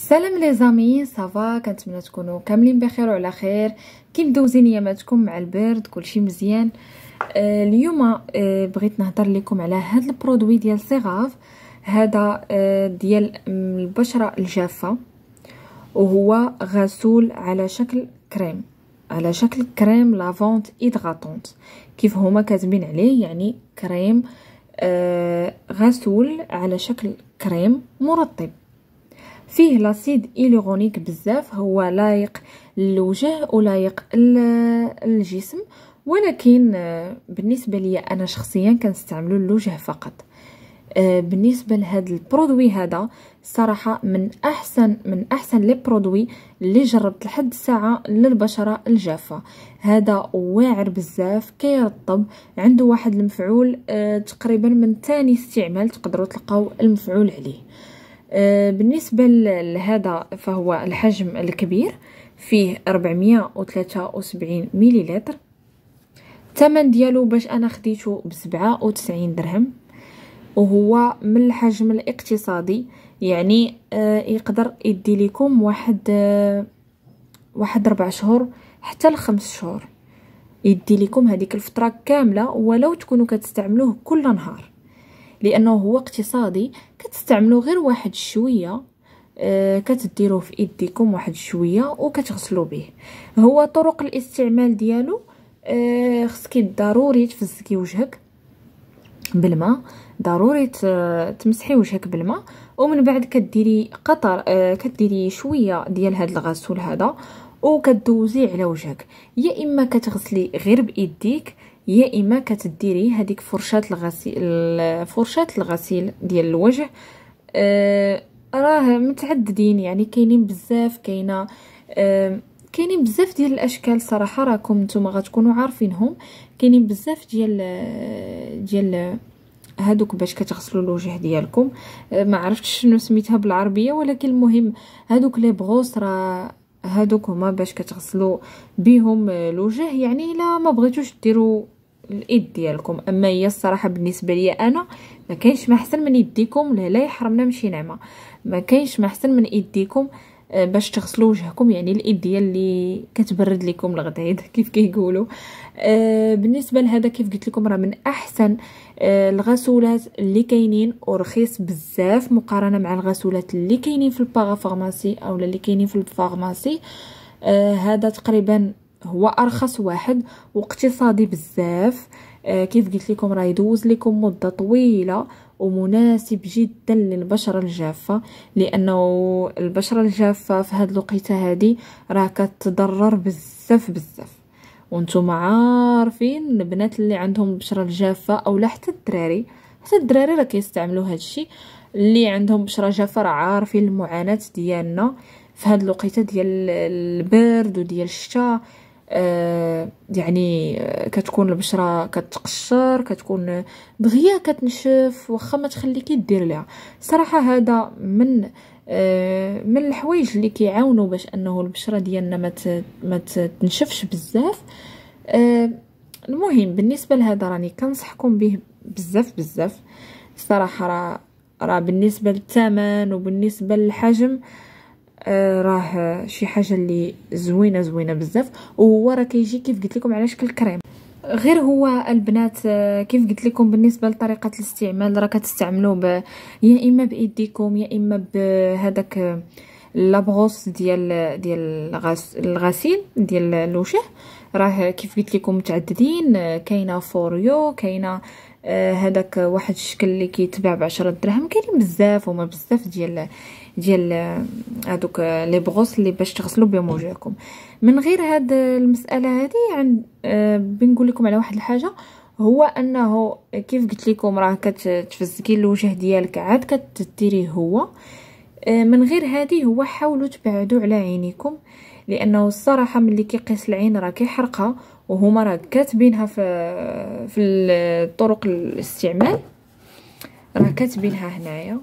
سلام لي زامي صافا كنتمنى تكونوا كاملين بخير وعلى خير كي مدوزين ياماتكم مع البرد كلشي مزيان آه، اليوم آه، بغيت نهضر لكم على هذا البرودوي ديال سيغاف هذا آه، ديال البشره الجافه وهو غسول على شكل كريم على شكل كريم لافونت ايدغاتونت كيف هما كاتبين عليه يعني كريم غسول على شكل كريم مرطب فيه لاسيد ايلورونيك بزاف هو لايق للوجه ولايق للجسم ولكن آه، بالنسبه ليا انا شخصيا كنستعملو للوجه فقط آه، بالنسبه لهذا البرودوي هذا الصراحه من احسن من احسن لي برودوي اللي جربت لحد الساعه للبشره الجافه هذا واعر بزاف كيرطب عنده واحد المفعول آه، تقريبا من ثاني استعمال تقدروا تلقاو المفعول عليه آه، بالنسبة لهذا فهو الحجم الكبير فيه 473 مليلتر الثمن ديالو باش انا خديته بسبعة 97 درهم وهو من الحجم الاقتصادي يعني آه، يقدر يدي لكم واحد آه، واحد ربع شهور حتى لخمس شهور يدي لكم هذيك الفتره كامله ولو تكونوا كتستعملوه كل نهار لانه هو اقتصادي كتستعملوا غير واحد شويه آه، كتديروه في ايديكم واحد شويه وكتغسلوا به هو طرق الاستعمال ديالو آه، خصك ضروري تفزكي وجهك بالماء ضروري تمسحي وجهك بالماء ومن بعد كديري قطر آه، كديري شويه ديال هاد الغسول هذا وكدوزي على وجهك يا اما كتغسلي غير بايديك يا اما كتديري هذيك فرشاه الغسيل فرشاه الغسيل ديال الوجه آه راه متعددين يعني كاينين بزاف كاينه آه كاينين بزاف ديال الاشكال صراحه راكم نتوما غتكونوا عارفينهم كاينين بزاف ديال آه، ديال هادوك باش كتغسلوا الوجه ديالكم آه، ما عرفتش شنو سميتها بالعربيه ولكن المهم هادوك لي بغوص راه هادوك هما باش كتغسلوا بهم آه، الوجه يعني الا ما بغيتوش ديروا الايد ديالكم اما هي الصراحه بالنسبه ليا انا ما كاينش ما احسن من يديكم لا يحرمنا من شي نعمه ما كاينش ما احسن من يديكم آه، باش تغسلوا وجهكم يعني الايد ديال اللي كتبرد لكم الغدايد كيف كيقولوا آه بالنسبه لهذا كيف قلت لكم راه من احسن آه الغسولات اللي كاينين ورخيص بزاف مقارنه مع الغسولات اللي كاينين في الباغا فارماسي اولا اللي كاينين في الفارماسي آه هذا تقريبا هو ارخص واحد واقتصادي بزاف آه كيف قلت لكم راه يدوز لكم مده طويله ومناسب جدا للبشره الجافه لانه البشره الجافه في هذه الوقيته هادي راه كتضرر بزاف بزاف وانتم عارفين البنات اللي عندهم البشره الجافه او حتى الدراري حتى الدراري راه كيستعملوا هادشي اللي عندهم بشره جافه راه عارفين المعاناه ديالنا في هذه الوقيته ديال البرد وديال الشتاء آه، يعني آه، كتكون البشره كتقشر كتكون آه، دغيا كتنشف واخا ما تخليكي دير ليها صراحه هذا من من الحوايج اللي كيعاونوا باش انه البشره ديالنا ما ما تنشفش بزاف المهم بالنسبه لهذا راني كنصحكم به بزاف بزاف الصراحه راه راه بالنسبه للثمن وبالنسبه للحجم آه آه، راه شي حاجه اللي زوينه زوينه بزاف وهو راه كيجي كيف قلت لكم على شكل كريم غير هو البنات آه، كيف قلت لكم بالنسبه لطريقه الاستعمال راه كتستعملوه ب... يا اما بايديكم يا اما بهذاك آه، لابغوس ديال ديال الغس... الغسيل ديال الوجه راه كيف قلت لكم متعددين كاينه فوريو كاينه آه، هذاك واحد الشكل اللي كيتباع بعشرة دراهم كاينين بزاف وما بزاف ديال ديال هادوك لي بغوص اللي باش تغسلوا بهم وجهكم من غير هاد المساله هادي عند آه، بنقول لكم على واحد الحاجه هو انه كيف قلت لكم راه كتفزكي الوجه ديالك عاد كتديريه هو آه، من غير هادي هو حاولوا تبعدوا على عينيكم آه لانه الصراحه ملي كيقيس العين راه كيحرقها وهما راه كاتبينها في في الطرق الاستعمال راه كاتبينها هنايا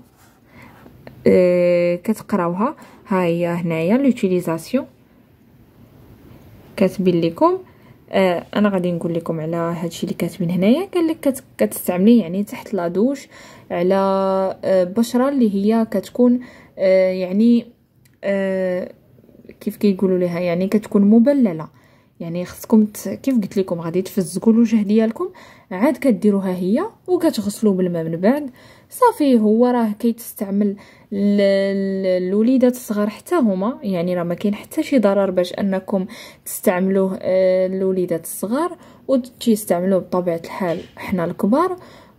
آه، كتقراوها ها هي هنايا لوتيليزاسيون كاتبين لكم آه انا غادي نقول لكم على هادشي اللي كاتبين هنايا قال لك كت كتستعملي يعني تحت لا دوش على آه، بشره اللي هي كتكون آه يعني آه، كيف كيقولوا لها يعني كتكون مبلله يعني خصكم ت... كيف قلت لكم غادي تفزقوا الوجه ديالكم عاد كديروها هي وكتغسلوا بالماء من بعد صافي هو راه كيتستعمل الوليدات الصغار حتى هما يعني راه ما كاين حتى شي ضرر باش انكم تستعملوه الوليدات آه، الصغار وتستعملوه بطبيعه الحال حنا الكبار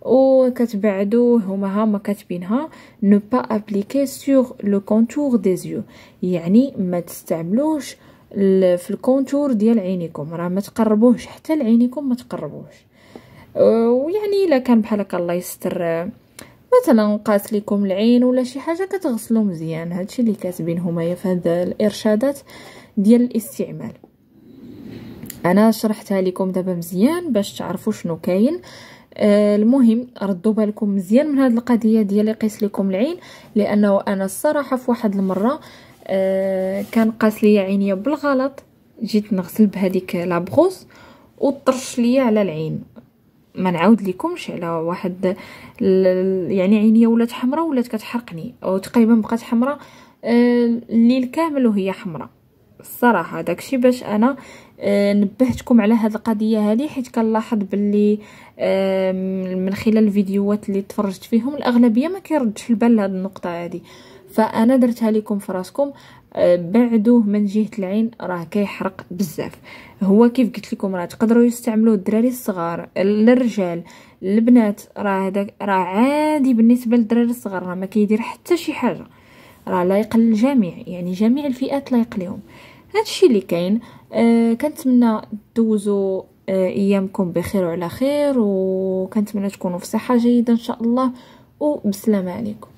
وكتبعدو هما هما كاتبينها نو با ابليكي سور لو كونتور دي زيو يعني ما تستعملوش في الكونتور ديال عينيكم راه ما تقربوهش حتى لعينيكم ما تقربوهش أه، ويعني الا كان بحال هكا الله يستر مثلا قاس لكم العين ولا شي حاجه كتغسلو مزيان هادشي اللي كاتبين هما في هاد الارشادات ديال الاستعمال انا شرحتها لكم دابا مزيان باش تعرفوا شنو كاين آه، المهم ردوا بالكم مزيان من هذه القضيه ديال يقيس لكم العين لانه انا الصراحه في واحد المره آه، كان قاس لي عينيا بالغلط جيت نغسل بهذيك لابغوس وطرش ليا على العين ما نعاود لكمش على واحد يعني عينيا ولات حمراء ولات كتحرقني وتقريبا بقات حمراء آه، الليل كامل وهي حمراء الصراحه داكشي باش انا آه، نبهتكم على هاد القضيه هذه حيت كنلاحظ باللي من خلال الفيديوهات اللي تفرجت فيهم الاغلبيه ما كيردش البال لهاد النقطه هذه فانا درتها لكم في راسكم آه، بعدوه من جهه العين راه كيحرق بزاف هو كيف قلت لكم راه تقدروا يستعملوه الدراري الصغار للرجال البنات راه هذاك راه عادي بالنسبه للدراري الصغار راه ما كيدير حتى شي حاجه راه لايق للجميع يعني جميع الفئات لايق لهم الشيء اللي كاين آه كنتمنى تدوزوا آه ايامكم بخير وعلى خير وكنتمنى تكونوا في صحه جيده ان شاء الله وبسلامه عليكم